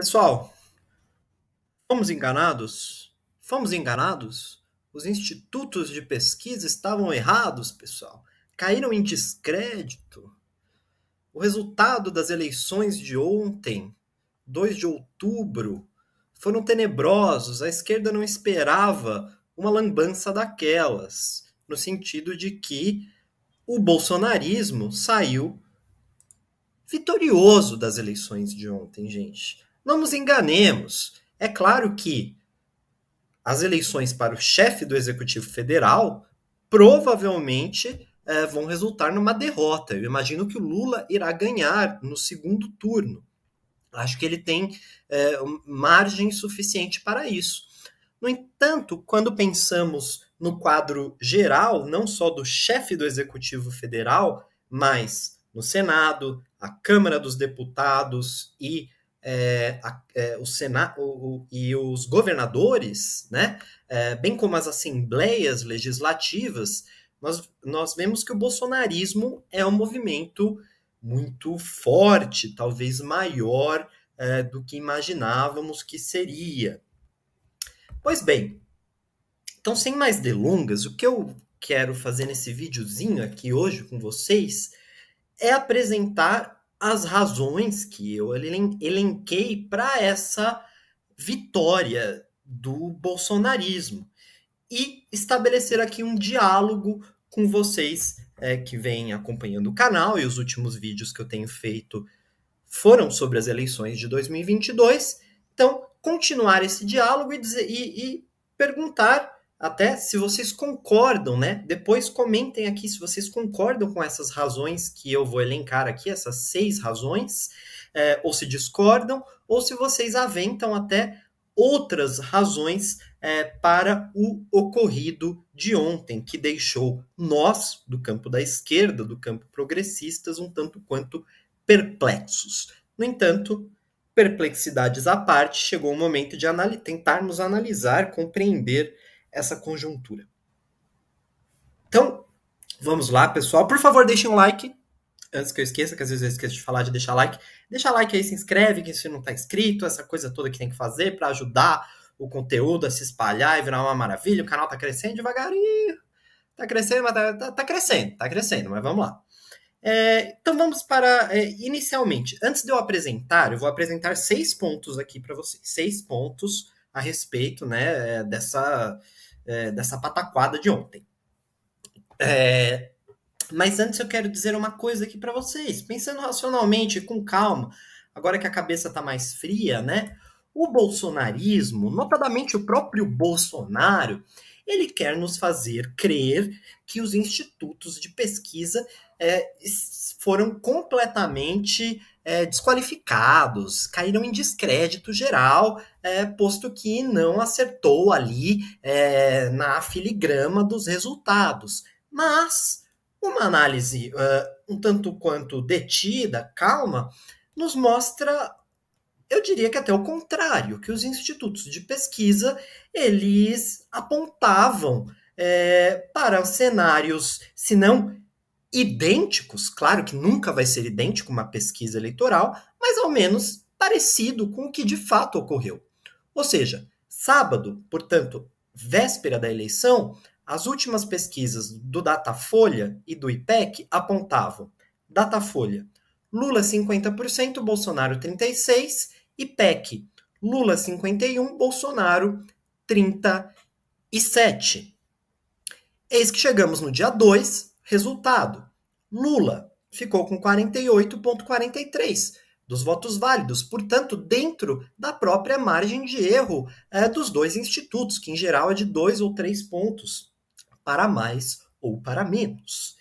Pessoal, fomos enganados? Fomos enganados? Os institutos de pesquisa estavam errados, pessoal. Caíram em descrédito. O resultado das eleições de ontem, 2 de outubro, foram tenebrosos. A esquerda não esperava uma lambança daquelas, no sentido de que o bolsonarismo saiu vitorioso das eleições de ontem, gente. Não nos enganemos. É claro que as eleições para o chefe do Executivo Federal provavelmente eh, vão resultar numa derrota. Eu imagino que o Lula irá ganhar no segundo turno. Acho que ele tem eh, margem suficiente para isso. No entanto, quando pensamos no quadro geral, não só do chefe do Executivo Federal, mas no Senado, a Câmara dos Deputados e é, a, é, o Senado e os governadores, né, é, bem como as assembleias legislativas, nós, nós vemos que o bolsonarismo é um movimento muito forte, talvez maior é, do que imaginávamos que seria. Pois bem, então sem mais delongas, o que eu quero fazer nesse videozinho aqui hoje com vocês é apresentar as razões que eu elenquei para essa vitória do bolsonarismo e estabelecer aqui um diálogo com vocês é, que vêm acompanhando o canal e os últimos vídeos que eu tenho feito foram sobre as eleições de 2022. Então, continuar esse diálogo e, dizer, e, e perguntar até se vocês concordam, né? Depois comentem aqui se vocês concordam com essas razões que eu vou elencar aqui, essas seis razões, é, ou se discordam, ou se vocês aventam até outras razões é, para o ocorrido de ontem, que deixou nós, do campo da esquerda, do campo progressistas, um tanto quanto perplexos. No entanto, perplexidades à parte, chegou o momento de tentarmos analisar, compreender essa conjuntura. Então, vamos lá, pessoal. Por favor, deixem um like. Antes que eu esqueça, que às vezes eu esqueço de falar de deixar like. Deixa like aí, se inscreve, que se não está inscrito, essa coisa toda que tem que fazer para ajudar o conteúdo a se espalhar e virar uma maravilha. O canal está crescendo devagarinho. está crescendo, mas tá, tá, tá, crescendo, tá crescendo, mas vamos lá. É, então vamos para. É, inicialmente, antes de eu apresentar, eu vou apresentar seis pontos aqui para vocês. Seis pontos a respeito né, é, dessa, é, dessa pataquada de ontem. É, mas antes eu quero dizer uma coisa aqui para vocês, pensando racionalmente, com calma, agora que a cabeça está mais fria, né? O bolsonarismo, notadamente o próprio Bolsonaro, ele quer nos fazer crer que os institutos de pesquisa é, foram completamente é, desqualificados, caíram em descrédito geral, é, posto que não acertou ali é, na filigrama dos resultados. Mas uma análise é, um tanto quanto detida, calma, nos mostra eu diria que até o contrário, que os institutos de pesquisa eles apontavam é, para cenários, se não idênticos, claro que nunca vai ser idêntico uma pesquisa eleitoral, mas ao menos parecido com o que de fato ocorreu. Ou seja, sábado, portanto, véspera da eleição, as últimas pesquisas do Datafolha e do IPEC apontavam: Datafolha, Lula 50%, Bolsonaro 36%, IPEC, Lula 51%, Bolsonaro 37%. Eis que chegamos no dia 2, Resultado: Lula ficou com 48,43 dos votos válidos, portanto, dentro da própria margem de erro é, dos dois institutos, que em geral é de dois ou três pontos, para mais ou para menos.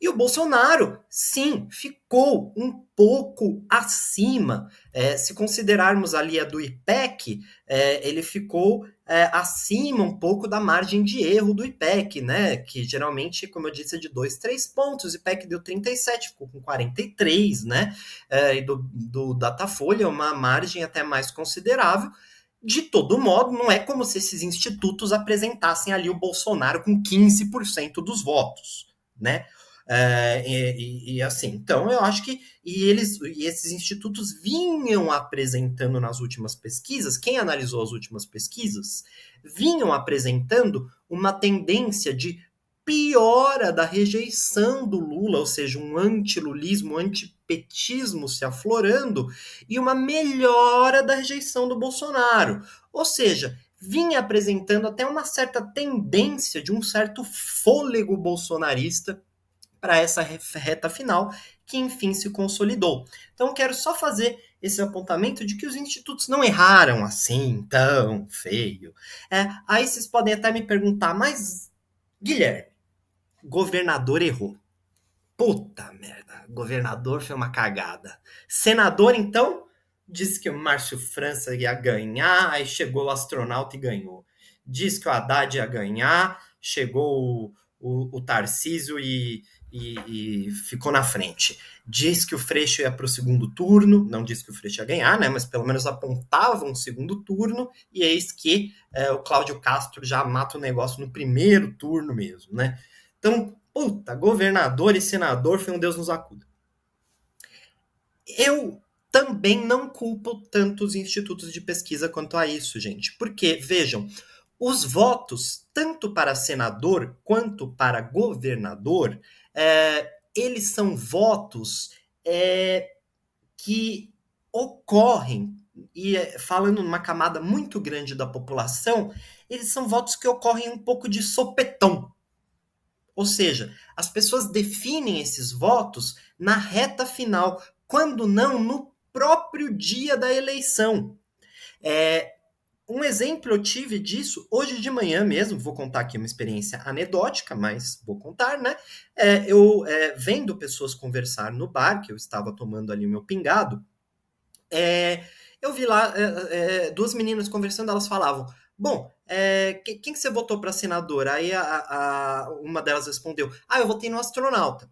E o Bolsonaro, sim, ficou um pouco acima. É, se considerarmos ali a do IPEC, é, eh, ele ficou é, acima um pouco da margem de erro do IPEC, né? Que geralmente, como eu disse, é de 2, 3 pontos. O IPEC deu 37, ficou com 43, né? É, e do, do Datafolha, uma margem até mais considerável. De todo modo, não é como se esses institutos apresentassem ali o Bolsonaro com 15% dos votos, né? É, e, e, assim, então eu acho que e eles e esses institutos vinham apresentando nas últimas pesquisas, quem analisou as últimas pesquisas, vinham apresentando uma tendência de piora da rejeição do Lula, ou seja, um antilulismo, um antipetismo se aflorando, e uma melhora da rejeição do Bolsonaro. Ou seja, vinha apresentando até uma certa tendência de um certo fôlego bolsonarista para essa reta final que enfim se consolidou. Então quero só fazer esse apontamento de que os institutos não erraram assim tão feio. É, aí vocês podem até me perguntar, mas Guilherme, governador errou. Puta merda, governador foi uma cagada. Senador então disse que o Márcio França ia ganhar, aí chegou o astronauta e ganhou. Diz que o Haddad ia ganhar, chegou o, o, o Tarcísio e, e, e, ficou na frente. Diz que o Freixo ia para o segundo turno, não disse que o Freixo ia ganhar, né, mas pelo menos apontava um segundo turno, e eis que é, o Cláudio Castro já mata o negócio no primeiro turno mesmo. Né? Então, puta, governador e senador foi um Deus nos acuda. Eu também não culpo tanto os institutos de pesquisa quanto a isso, gente, porque, vejam, os votos, tanto para senador quanto para governador, é, eles são votos é, que ocorrem, e é, falando numa camada muito grande da população, eles são votos que ocorrem um pouco de sopetão. Ou seja, as pessoas definem esses votos na reta final, quando não no próprio dia da eleição. É, um exemplo eu tive disso hoje de manhã mesmo, vou contar aqui uma experiência anedótica, mas vou contar, né? É, eu é, vendo pessoas conversar no bar, que eu estava tomando ali o meu pingado, é, eu vi lá é, é, é, duas meninas conversando, elas falavam, bom, é, quem que você votou para senadora? Aí a, a, uma delas respondeu, ah, eu votei no astronauta.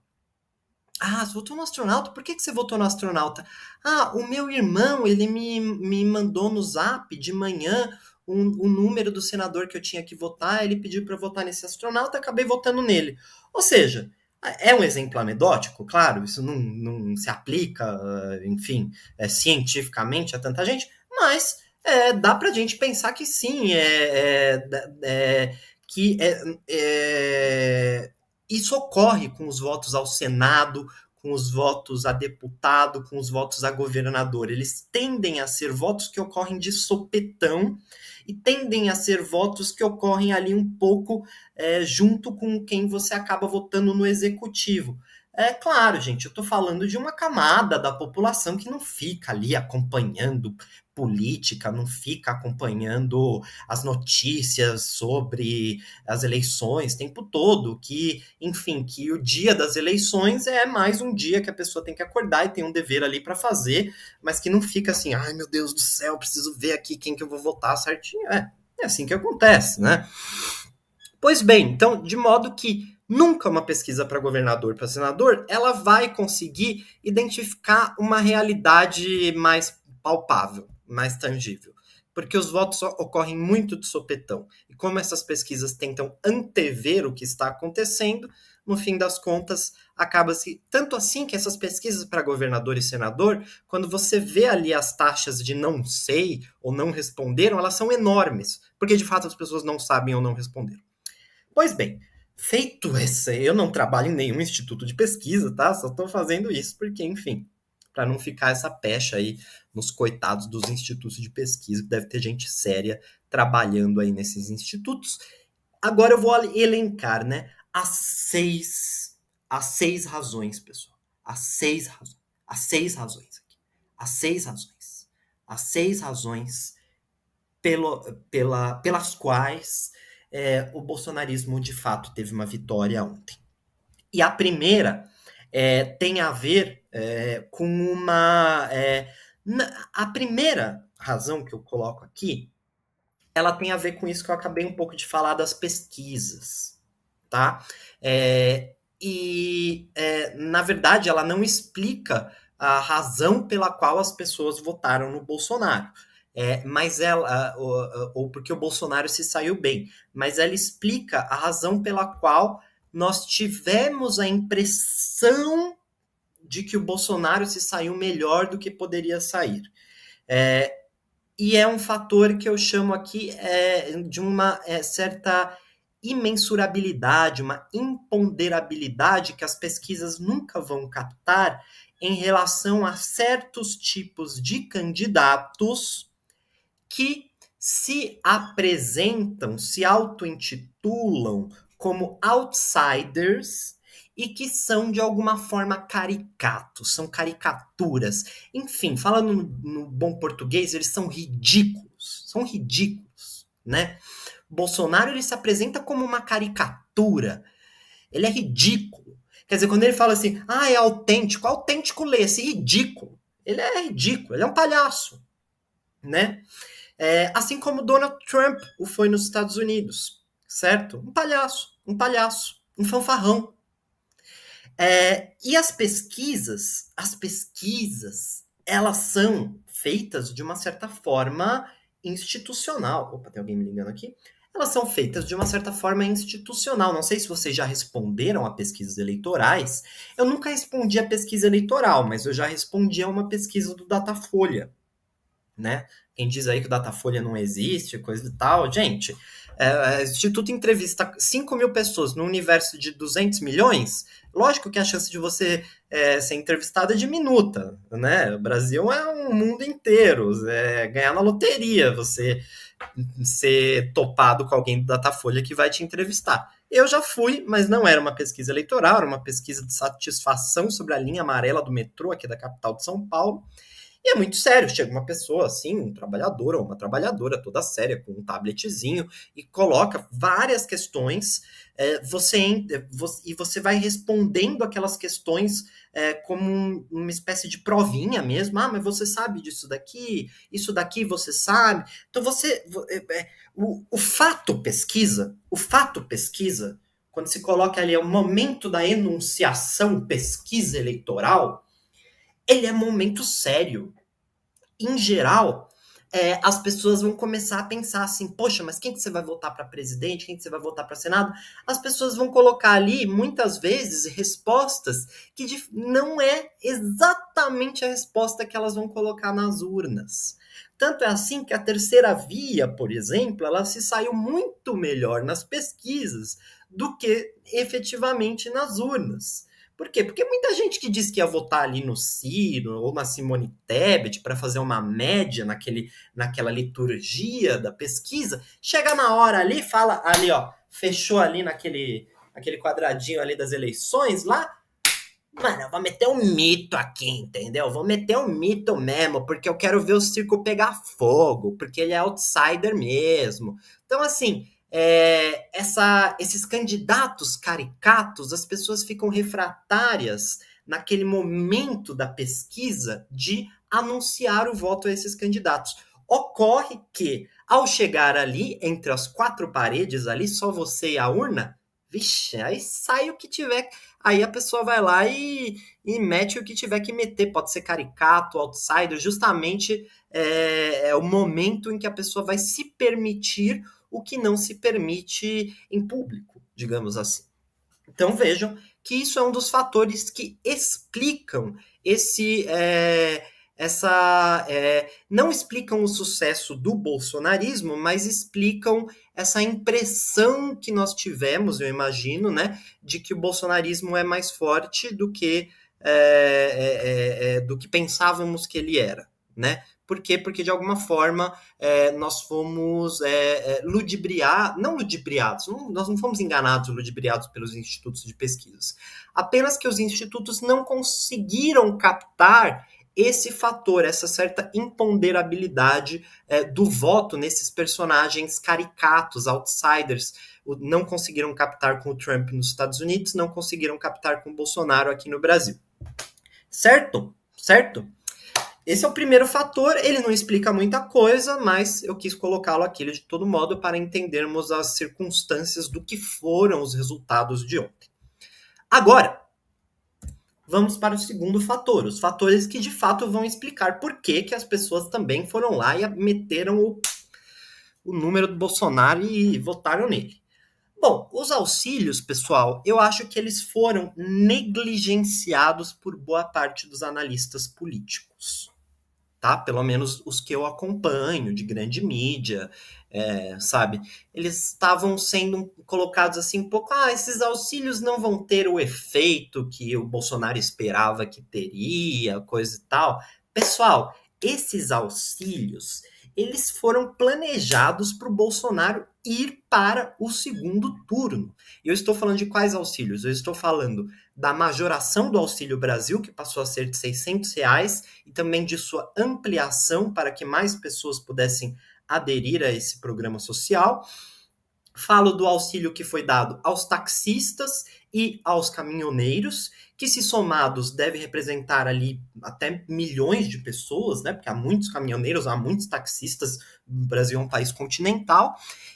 Ah, você votou no astronauta? Por que, que você votou no astronauta? Ah, o meu irmão, ele me, me mandou no zap de manhã o um, um número do senador que eu tinha que votar, ele pediu para votar nesse astronauta, acabei votando nele. Ou seja, é um exemplo anedótico, claro, isso não, não se aplica, ah, enfim, é, cientificamente a tanta gente, mas é, dá para a gente pensar que sim, é, é, é, é que é, é isso ocorre com os votos ao Senado, com os votos a deputado, com os votos a governador. Eles tendem a ser votos que ocorrem de sopetão e tendem a ser votos que ocorrem ali um pouco é, junto com quem você acaba votando no executivo. É claro, gente, eu estou falando de uma camada da população que não fica ali acompanhando política, não fica acompanhando as notícias sobre as eleições o tempo todo, que, enfim, que o dia das eleições é mais um dia que a pessoa tem que acordar e tem um dever ali para fazer, mas que não fica assim, ai meu Deus do céu, preciso ver aqui quem que eu vou votar certinho. É, é assim que acontece, né? Pois bem, então, de modo que Nunca uma pesquisa para governador, para senador, ela vai conseguir identificar uma realidade mais palpável, mais tangível. Porque os votos ocorrem muito de sopetão. E como essas pesquisas tentam antever o que está acontecendo, no fim das contas, acaba-se. Tanto assim que essas pesquisas para governador e senador, quando você vê ali as taxas de não sei ou não responderam, elas são enormes. Porque de fato as pessoas não sabem ou não responderam. Pois bem, Feito isso eu não trabalho em nenhum instituto de pesquisa, tá? Só estou fazendo isso porque, enfim, para não ficar essa pecha aí nos coitados dos institutos de pesquisa, que deve ter gente séria trabalhando aí nesses institutos. Agora eu vou elencar, né, as seis, as seis razões, pessoal. As seis razões. As seis razões aqui. As seis razões. As seis razões pelo, pela, pelas quais é, o bolsonarismo de fato teve uma vitória ontem. E a primeira é, tem a ver é, com uma. É, a primeira razão que eu coloco aqui ela tem a ver com isso que eu acabei um pouco de falar das pesquisas, tá? É, e, é, na verdade, ela não explica a razão pela qual as pessoas votaram no Bolsonaro. É, mas ela, ou, ou porque o Bolsonaro se saiu bem, mas ela explica a razão pela qual nós tivemos a impressão de que o Bolsonaro se saiu melhor do que poderia sair. É, e é um fator que eu chamo aqui é, de uma é, certa imensurabilidade, uma imponderabilidade que as pesquisas nunca vão captar em relação a certos tipos de candidatos que se apresentam, se auto-intitulam como outsiders e que são de alguma forma caricatos, são caricaturas. Enfim, falando no, no, bom português, eles são ridículos, são ridículos, né? Bolsonaro ele se apresenta como uma caricatura. Ele é ridículo. Quer dizer, quando ele fala assim: "Ah, é autêntico", autêntico lê esse ridículo. Ele é ridículo, ele é um palhaço, né? É, assim como Donald Trump o foi nos Estados Unidos, certo? Um palhaço, um palhaço, um fanfarrão. É, e as pesquisas, as pesquisas, elas são feitas de uma certa forma institucional. Opa, tem alguém me ligando aqui? Elas são feitas de uma certa forma institucional. Não sei se vocês já responderam a pesquisas eleitorais. Eu nunca respondi a pesquisa eleitoral, mas eu já respondi a uma pesquisa do Datafolha né? Quem diz aí que o Datafolha não existe, coisa e tal, gente, é, o é, Instituto entrevista 5 mil pessoas no universo de 200 milhões, lógico que a chance de você é, ser entrevistado é diminuta, né? O Brasil é um mundo inteiro, é ganhar na loteria você ser topado com alguém do Datafolha que vai te entrevistar. Eu já fui, mas não era uma pesquisa eleitoral, era uma pesquisa de satisfação sobre a linha amarela do metrô aqui da capital de São Paulo. E é muito sério, chega uma pessoa assim, um trabalhador ou uma trabalhadora toda séria, com um tabletzinho, e coloca várias questões, é, você, e você vai respondendo aquelas questões é, como uma espécie de provinha mesmo. Ah, mas você sabe disso daqui, isso daqui você sabe. Então você. É, é, o, o fato pesquisa, o fato pesquisa, quando se coloca ali, é o momento da enunciação pesquisa eleitoral ele é momento sério. Em geral, é, as pessoas vão começar a pensar assim: poxa, mas quem que você vai votar para presidente? Quem que você vai votar para senado? As pessoas vão colocar ali, muitas vezes, respostas que não é exatamente a resposta que elas vão colocar nas urnas. Tanto é assim que a terceira via, por exemplo, ela se saiu muito melhor nas pesquisas do que efetivamente nas urnas. Por quê? Porque muita gente que disse que ia votar ali no Ciro ou na Simone Tebet para fazer uma média naquele, naquela liturgia da pesquisa, chega na hora ali, fala ali, ó, fechou ali naquele, aquele quadradinho ali das eleições lá, Mano, eu vou meter um mito aqui, entendeu? Eu vou meter um mito mesmo, porque eu quero ver o circo pegar fogo, porque ele é outsider mesmo. Então, assim, é, essa, esses candidatos caricatos, as pessoas ficam refratárias naquele momento da pesquisa de anunciar o voto a esses candidatos. Ocorre que, ao chegar ali, entre as quatro paredes ali, só você e a urna, vixe, aí sai o que tiver. Aí a pessoa vai lá e, e mete o que tiver que meter. Pode ser caricato, outsider, justamente é, é o momento em que a pessoa vai se permitir o que não se permite em público, digamos assim. Então vejam que isso é um dos fatores que explicam esse. É, essa é, não explicam o sucesso do bolsonarismo, mas explicam essa impressão que nós tivemos, eu imagino, né, de que o bolsonarismo é mais forte do que é, é, é, é do que pensávamos que ele era, né? Por quê? Porque, de alguma forma, é, nós fomos é, é ludibriados, não ludibriados, não, nós não fomos enganados, ludibriados pelos institutos de pesquisas. Apenas que os institutos não conseguiram captar esse fator, essa certa imponderabilidade é, do voto nesses personagens caricatos, outsiders, não conseguiram captar com o Trump nos Estados Unidos, não conseguiram captar com o Bolsonaro aqui no Brasil. Certo? Certo? Esse é o primeiro fator, ele não explica muita coisa, mas eu quis colocá-lo aqui de todo modo para entendermos as circunstâncias do que foram os resultados de ontem. Agora, vamos para o segundo fator, os fatores que de fato vão explicar por que, que as pessoas também foram lá e meteram o, o número do Bolsonaro e votaram nele. Bom, os auxílios, pessoal, eu acho que eles foram negligenciados por boa parte dos analistas políticos tá? Pelo menos os que eu acompanho de grande mídia, é, sabe? Eles estavam sendo colocados assim um pouco, ah, esses auxílios não vão ter o efeito que o Bolsonaro esperava que teria, coisa e tal. Pessoal, esses auxílios eles foram planejados para o Bolsonaro ir para o segundo turno. Eu estou falando de quais auxílios? Eu estou falando da majoração do Auxílio Brasil, que passou a ser de 600 reais, e também de sua ampliação para que mais pessoas pudessem aderir a esse programa social. Falo do auxílio que foi dado aos taxistas e aos caminhoneiros, que se somados deve representar ali até milhões de pessoas, né? Porque há muitos caminhoneiros, há muitos taxistas, o Brasil é um país continental,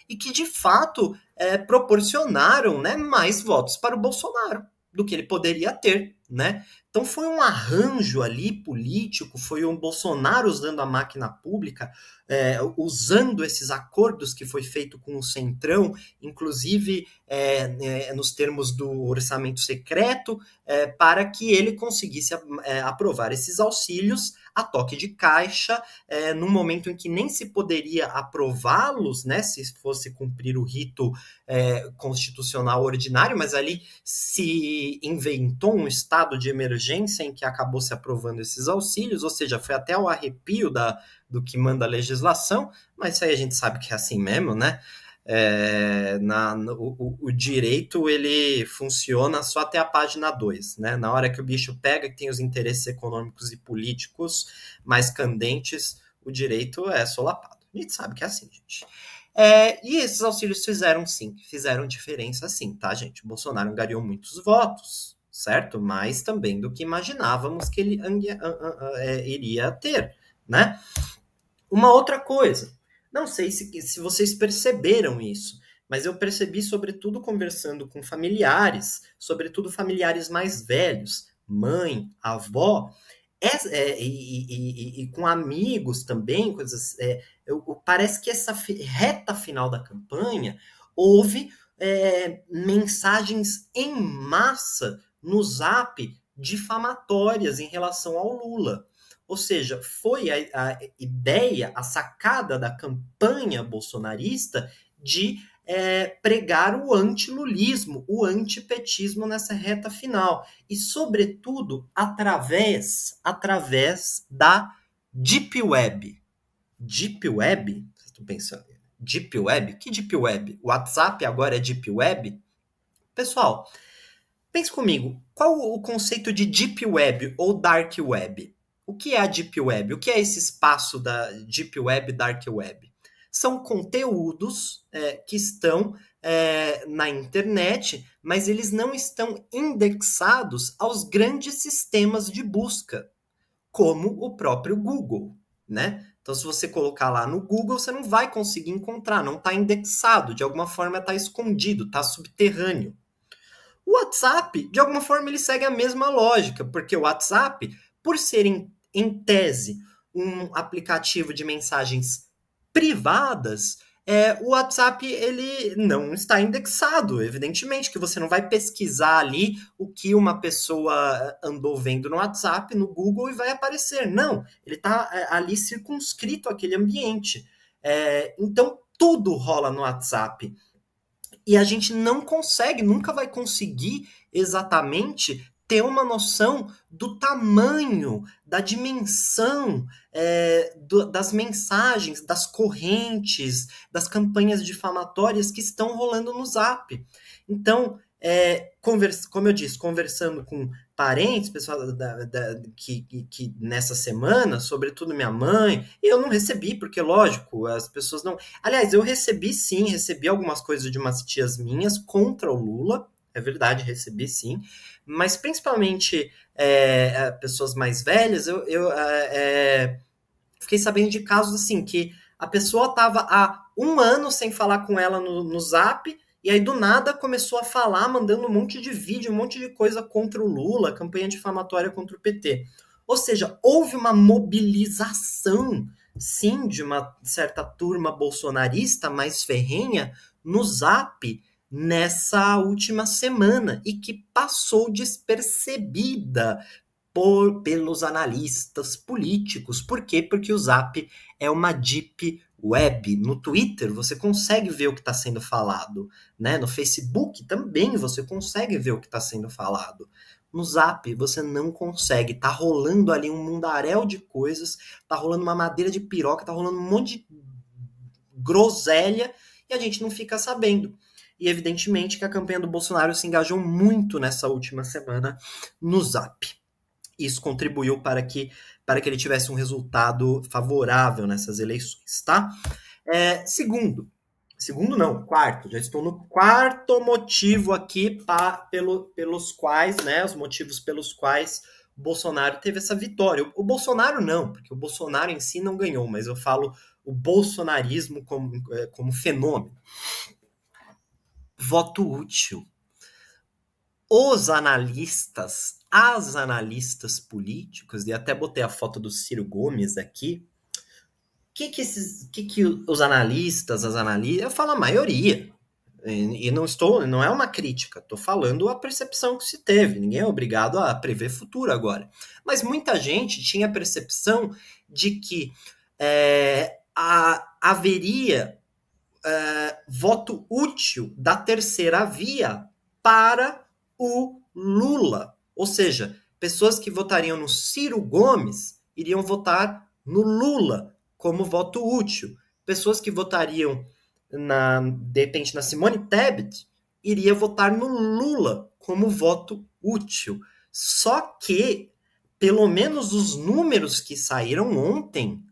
e que de fato é, proporcionaram né, mais votos para o Bolsonaro do que ele poderia ter, né? Então foi um arranjo ali político, foi um Bolsonaro usando a máquina pública, é, usando esses acordos que foi feito com o Centrão, inclusive é, é, nos termos do orçamento secreto, é, para que ele conseguisse é, aprovar esses auxílios a toque de caixa, é, num momento em que nem se poderia aprová-los, né, se fosse cumprir o rito é, constitucional ordinário, mas ali se inventou um estado de emergência em que acabou se aprovando esses auxílios, ou seja, foi até o arrepio da, do que manda a legislação, mas isso aí a gente sabe que é assim mesmo, né? é, na, no, o, o, direito ele funciona só até a página 2, né? Na hora que o bicho pega que tem os interesses econômicos e políticos mais candentes, o direito é solapado. A gente sabe que é assim, gente. É, e esses auxílios fizeram sim, fizeram diferença sim, tá, gente? Bolsonaro ganhou muitos votos, certo? Mais também do que imaginávamos que ele é, iria ter, né? Uma outra coisa, não sei se, se vocês perceberam isso, mas eu percebi, sobretudo conversando com familiares, sobretudo familiares mais velhos, mãe, avó, é, é, e, e, e, com amigos também, coisas. É, eu, eu, parece que essa reta final da campanha houve é, mensagens em massa no zap difamatórias em relação ao Lula. Ou seja, foi a, a ideia, a sacada da campanha bolsonarista de é, pregar o antilulismo, o antipetismo nessa reta final. E, sobretudo, através, através da Deep Web. Deep Web? Estou estão pensando, né? Deep Web? Que Deep Web? O WhatsApp agora é Deep Web? Pessoal, pense comigo, qual o conceito de Deep Web ou Dark Web? O que é a Deep Web? O que é esse espaço da Deep Web, Dark Web? São conteúdos é, que estão é, na internet, mas eles não estão indexados aos grandes sistemas de busca, como o próprio Google, né? Então, se você colocar lá no Google, você não vai conseguir encontrar, não está indexado, de alguma forma está escondido, está subterrâneo. O WhatsApp, de alguma forma, ele segue a mesma lógica, porque o WhatsApp, por ser em tese, um aplicativo de mensagens privadas, é, o WhatsApp ele não está indexado. Evidentemente que você não vai pesquisar ali o que uma pessoa eh, andou vendo no WhatsApp, no Google e vai aparecer. Não, ele está eh, ali circunscrito aquele ambiente. É, então tudo rola no WhatsApp. E a gente não consegue, nunca vai conseguir exatamente ter uma noção do tamanho, da dimensão é, do, das mensagens, das correntes, das campanhas difamatórias que estão rolando no Zap. Então, é, conversa, como eu disse, conversando com parentes, pessoal da, da, que, que, nessa semana, sobretudo minha mãe, eu não recebi, porque lógico, as pessoas não. Aliás, eu recebi sim, recebi algumas coisas de umas tias minhas contra o Lula, é verdade, recebi sim, mas principalmente é, é pessoas mais velhas, eu, eu é, é, fiquei sabendo de casos assim, que a pessoa estava há um ano sem falar com ela no, no zap, e aí do nada começou a falar, mandando um monte de vídeo, um monte de coisa contra o Lula, campanha difamatória contra o PT. Ou seja, houve uma mobilização, sim, de uma certa turma bolsonarista mais ferrenha no zap nessa última semana e que passou despercebida por, pelos analistas políticos. Por quê? Porque o Zap é uma deep web. No Twitter você consegue ver o que está sendo falado, né? No Facebook também você consegue ver o que está sendo falado. No Zap você não consegue. Tá rolando ali um mundaréu de coisas, tá rolando uma madeira de piroca, tá rolando um monte de groselha e a gente não fica sabendo. E evidentemente que a campanha do Bolsonaro se engajou muito nessa última semana no Zap. Isso contribuiu para que, para que ele tivesse um resultado favorável nessas eleições, tá? É, segundo, segundo não, quarto, já estou no quarto motivo aqui pra, pelo, pelos quais, né, os motivos pelos quais Bolsonaro teve essa vitória. O, o Bolsonaro não, porque o Bolsonaro em si não ganhou, mas eu falo o bolsonarismo como, é, como fenômeno voto útil. Os analistas, as analistas políticas e até botei a foto do Ciro Gomes aqui, o que, que, que, que os analistas, as analistas, eu falo a maioria, e, e não estou, não é uma crítica, estou falando a percepção que se teve, ninguém é obrigado a prever futuro agora. Mas muita gente tinha a percepção de que é, a, haveria eh, voto útil da terceira via para o Lula. Ou seja, pessoas que votariam no Ciro Gomes iriam votar no Lula como voto útil. Pessoas que votariam na, de repente na Simone Tebet iria votar no Lula como voto útil. Só que, pelo menos os números que saíram ontem,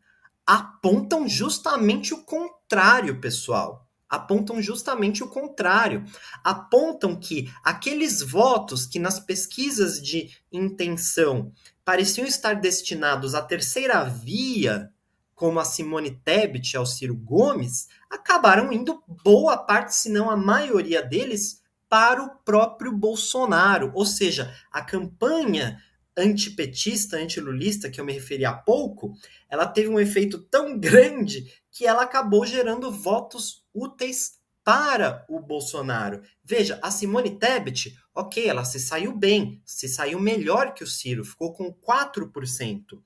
apontam justamente o contrário, pessoal. Apontam justamente o contrário. Apontam que aqueles votos que nas pesquisas de intenção pareciam estar destinados à terceira via, como a Simone Tebet e ao Ciro Gomes, acabaram indo boa parte, se não a maioria deles, para o próprio Bolsonaro. Ou seja, a campanha antipetista, antilulista, que eu me referi há pouco, ela teve um efeito tão grande que ela acabou gerando votos úteis para o Bolsonaro. Veja, a Simone Tebet, ok, ela se saiu bem, se saiu melhor que o Ciro, ficou com 4%.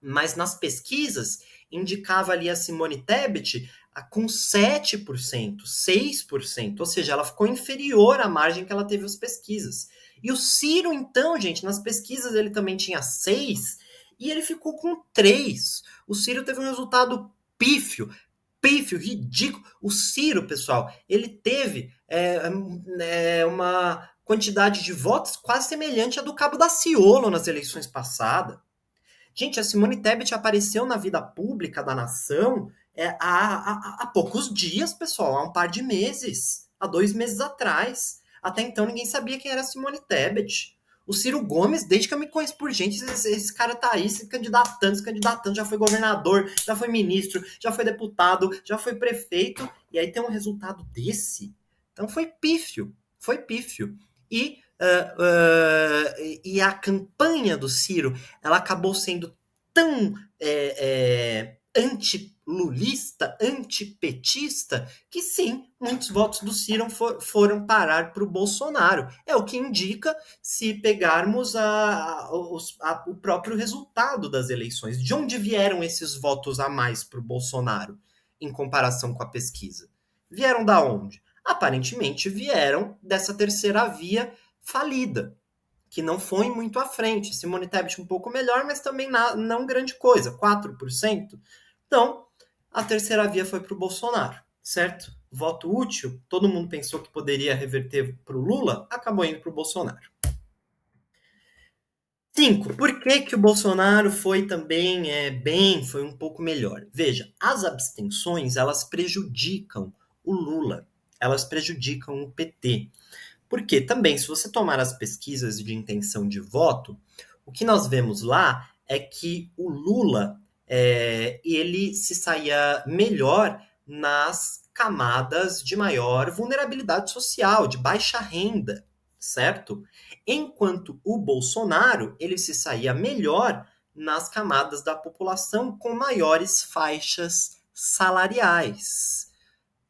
Mas nas pesquisas indicava ali a Simone Tebet ah, com 7%, 6%, ou seja, ela ficou inferior à margem que ela teve nas pesquisas. E o Ciro, então, gente, nas pesquisas ele também tinha seis e ele ficou com três. O Ciro teve um resultado pífio, pífio, ridículo. O Ciro, pessoal, ele teve é, é, uma quantidade de votos quase semelhante à do Cabo da Ciolo nas eleições passadas. Gente, a Simone Tebet apareceu na vida pública da nação é, há, há, há poucos dias, pessoal, há um par de meses, há dois meses atrás. Até então ninguém sabia quem era Simone Tebet. O Ciro Gomes, desde que eu me conheço por gente, esse, esse cara tá aí se candidatando, se candidatando, já foi governador, já foi ministro, já foi deputado, já foi prefeito, e aí tem um resultado desse. Então foi pífio, foi pífio. E, uh, uh, e a campanha do Ciro, ela acabou sendo tão é, é, antilulista, antipetista, que sim, muitos votos do Ciro for, foram parar para o Bolsonaro. É o que indica se pegarmos a, a, a, o próprio resultado das eleições. De onde vieram esses votos a mais para o Bolsonaro em comparação com a pesquisa? Vieram da onde? Aparentemente vieram dessa terceira via falida, que não foi muito à frente. Simone Tebet um pouco melhor, mas também na, não grande coisa, 4%. Então, a terceira via foi para o Bolsonaro, certo? Voto útil, todo mundo pensou que poderia reverter para o Lula, acabou indo para o Bolsonaro. Cinco, por que, que o Bolsonaro foi também é, bem, foi um pouco melhor? Veja, as abstenções, elas prejudicam o Lula, elas prejudicam o PT. Porque também, se você tomar as pesquisas de intenção de voto, o que nós vemos lá é que o Lula é, ele se saía melhor nas camadas de maior vulnerabilidade social, de baixa renda, certo? Enquanto o Bolsonaro, ele se saía melhor nas camadas da população com maiores faixas salariais.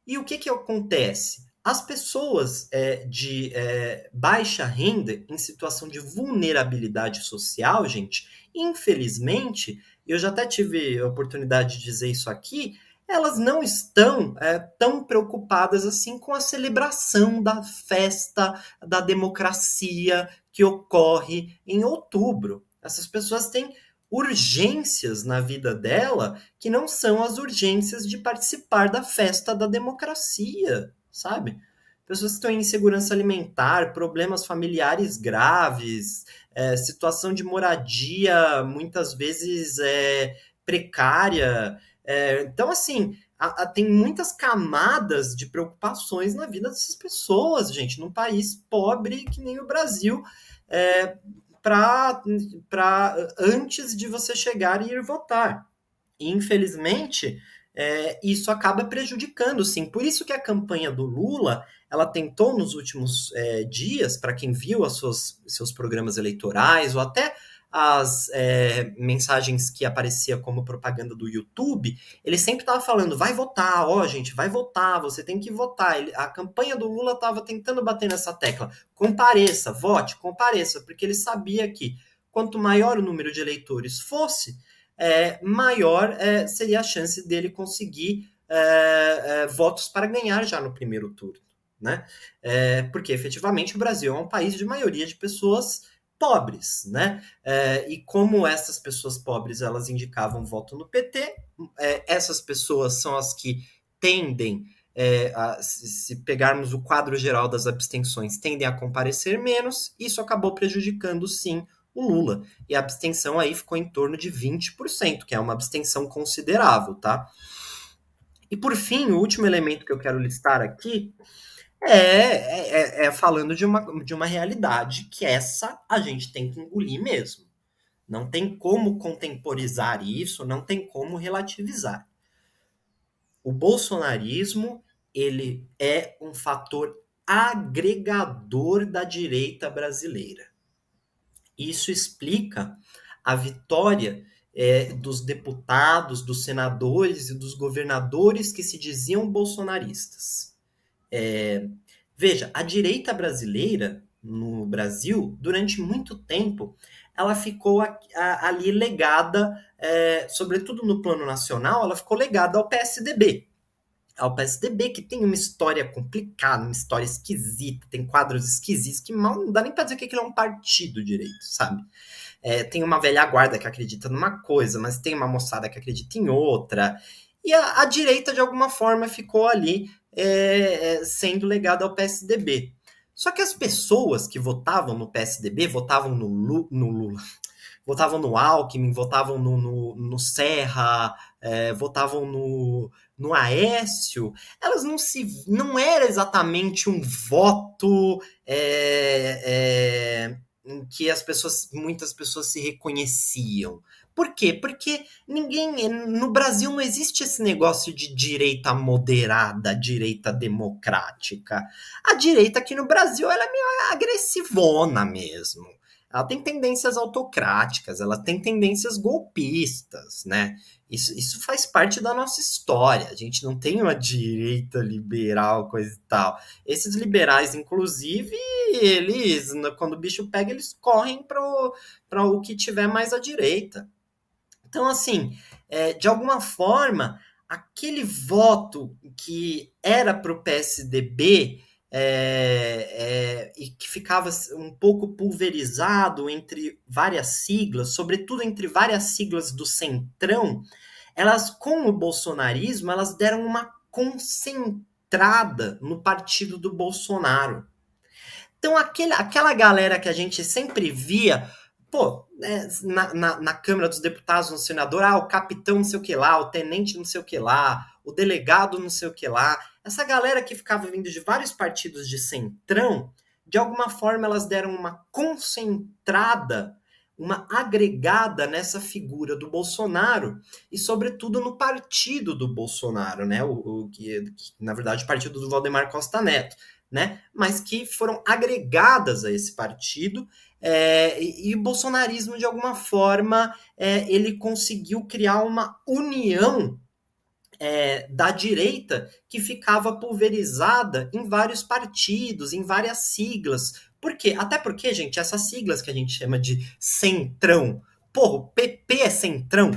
E o que, que acontece? As pessoas é, de é, baixa renda, em situação de vulnerabilidade social, gente, infelizmente, eu já até tive a oportunidade de dizer isso aqui, elas não estão é, tão preocupadas assim com a celebração da festa da democracia que ocorre em outubro. Essas pessoas têm urgências na vida dela que não são as urgências de participar da festa da democracia, sabe? Pessoas que estão em insegurança alimentar, problemas familiares graves, é, situação de moradia muitas vezes é, precária. É, então, assim, a, a, tem muitas camadas de preocupações na vida dessas pessoas, gente, num país pobre que nem o Brasil. É, para antes de você chegar e ir votar. E, infelizmente, é, isso acaba prejudicando, sim. Por isso que a campanha do Lula, ela tentou nos últimos é, dias, para quem viu as suas, seus programas eleitorais ou até as é, mensagens que aparecia como propaganda do YouTube, ele sempre estava falando, vai votar, ó gente, vai votar, você tem que votar. Ele, a campanha do Lula estava tentando bater nessa tecla, compareça, vote, compareça, porque ele sabia que quanto maior o número de eleitores fosse, é, maior é, seria a chance dele conseguir é, é votos para ganhar já no primeiro turno. Né? É, porque efetivamente o Brasil é um país de maioria de pessoas pobres, né? É, e como essas pessoas pobres elas indicavam voto no PT, essas pessoas são as que tendem é, a, se pegarmos o quadro geral das abstenções, tendem a comparecer menos, isso acabou prejudicando sim o Lula. E a abstenção aí ficou em torno de 20%, que é uma abstenção considerável, tá? E por fim, o último elemento que eu quero listar aqui é, é, é, é falando de uma, de uma realidade que essa a gente tem que engolir mesmo. Não tem como contemporizar isso, não tem como relativizar. O bolsonarismo ele é um fator agregador da direita brasileira. Isso explica a vitória é, dos deputados, dos senadores e dos governadores que se diziam bolsonaristas. É, veja, a direita brasileira no Brasil, durante muito tempo, ela ficou a, a, ali legada, é, sobretudo no plano nacional, ela ficou legada ao PSDB ao PSDB, que tem uma história complicada, uma história esquisita, tem quadros esquisitos, que mal não dá nem para dizer que aquilo é um partido direito, sabe? É, tem uma velha guarda que acredita numa coisa, mas tem uma moçada que acredita em outra. E a, a direita, de alguma forma, ficou ali é, é sendo legada ao PSDB. Só que as pessoas que votavam no PSDB, votavam no, Lu, no Lula, votavam no Alckmin, votavam no, no, no Serra, é, votavam no no Aécio, elas não se não era exatamente um voto é, é, em que as pessoas, muitas pessoas se reconheciam. Por quê? Porque ninguém. No Brasil não existe esse negócio de direita moderada, direita democrática. A direita aqui no Brasil ela é meio agressivona mesmo ela tem tendências autocráticas, ela tem tendências golpistas, né? Isso, isso faz parte da nossa história. A gente não tem uma direita liberal, coisa e tal. Esses liberais, inclusive, eles, quando o bicho pega, eles correm para o que tiver mais à direita. Então, assim, é, de alguma forma, aquele voto que era para o PSDB é, é, e que ficava um pouco pulverizado entre várias siglas, sobretudo entre várias siglas do centrão, elas com o bolsonarismo elas deram uma concentrada no partido do Bolsonaro. Então aquele, aquela galera que a gente sempre via pô, né, na, na, na, Câmara dos Deputados, no Senador, ah, o capitão não sei o que lá, o tenente não sei o que lá, o delegado não sei o que lá. Essa galera que ficava vindo de vários partidos de centrão, de alguma forma elas deram uma concentrada uma agregada nessa figura do Bolsonaro e, sobretudo, no partido do Bolsonaro, né? O, o que, que, na verdade, o partido do Valdemar Costa Neto, né? Mas que foram agregadas a esse partido é, e, e, o bolsonarismo, de alguma forma, é, ele conseguiu criar uma união é, da direita que ficava pulverizada em vários partidos, em várias siglas, por quê? Até porque, gente, essas siglas que a gente chama de centrão. Porra, o PP é centrão.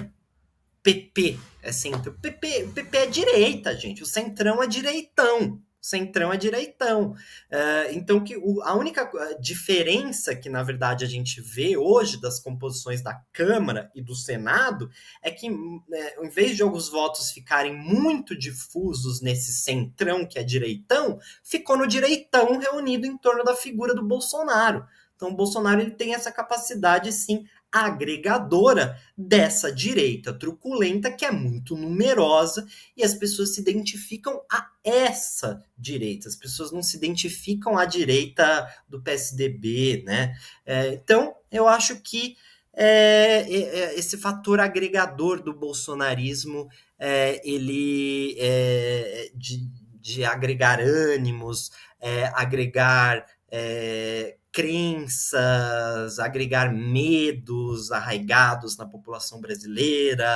PP é centro. PP, PP é direita, gente. O centrão é direitão centrão é direitão. Uh, então, que o, a única ah, diferença que, na verdade, a gente vê hoje das composições da Câmara e do Senado é que, hum, né, em vez de alguns votos ficarem muito difusos nesse centrão que é direitão, ficou no direitão reunido em torno da figura do Bolsonaro. Então, o Bolsonaro ele tem essa capacidade, sim, agregadora dessa direita truculenta que é muito numerosa e as pessoas se identificam a essa direita, as pessoas não se identificam à direita do PSDB, né? É, então, eu acho que é, é, é esse fator agregador do bolsonarismo, é, ele é, de, de agregar ânimos, é, agregar é, crenças, agregar medos arraigados na população brasileira,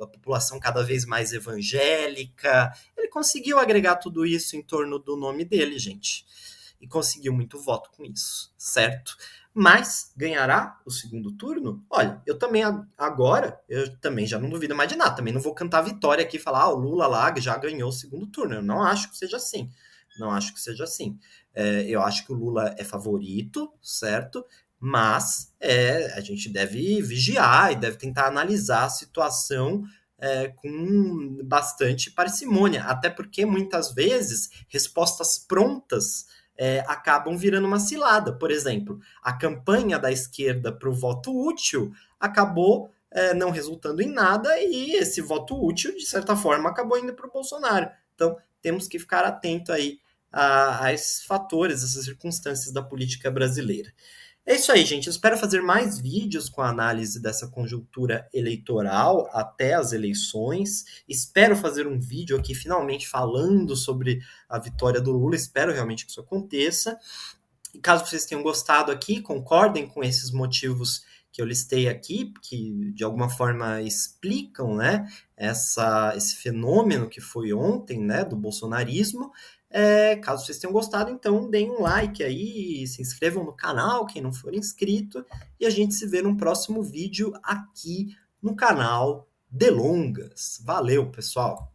a população cada vez mais evangélica. Ele conseguiu agregar tudo isso em torno do nome dele, gente. E conseguiu muito voto com isso, certo? Mas ganhará o segundo turno? Olha, eu também agora, eu também já não duvido mais de nada. Também não vou cantar vitória aqui e falar, ah, o Lula lá já ganhou o segundo turno. Eu não acho que seja assim. Não acho que seja assim. É, eu acho que o Lula é favorito, certo? Mas é, a gente deve vigiar e deve tentar analisar a situação é, com bastante parcimônia, até porque muitas vezes respostas prontas é, acabam virando uma cilada. Por exemplo, a campanha da esquerda para o voto útil acabou é, não resultando em nada e esse voto útil, de certa forma, acabou indo para o Bolsonaro. Então, temos que ficar atento aí a, a esses fatores, essas circunstâncias da política brasileira. É isso aí, gente. Eu espero fazer mais vídeos com a análise dessa conjuntura eleitoral até as eleições. Espero fazer um vídeo aqui finalmente falando sobre a vitória do Lula. Espero realmente que isso aconteça. E caso vocês tenham gostado aqui, concordem com esses motivos que eu listei aqui, que de alguma forma explicam, né, essa, esse fenômeno que foi ontem, né, do bolsonarismo. É, caso vocês tenham gostado, então deem um like aí, se inscrevam no canal, quem não for inscrito, e a gente se vê num próximo vídeo aqui no canal Delongas. Valeu, pessoal!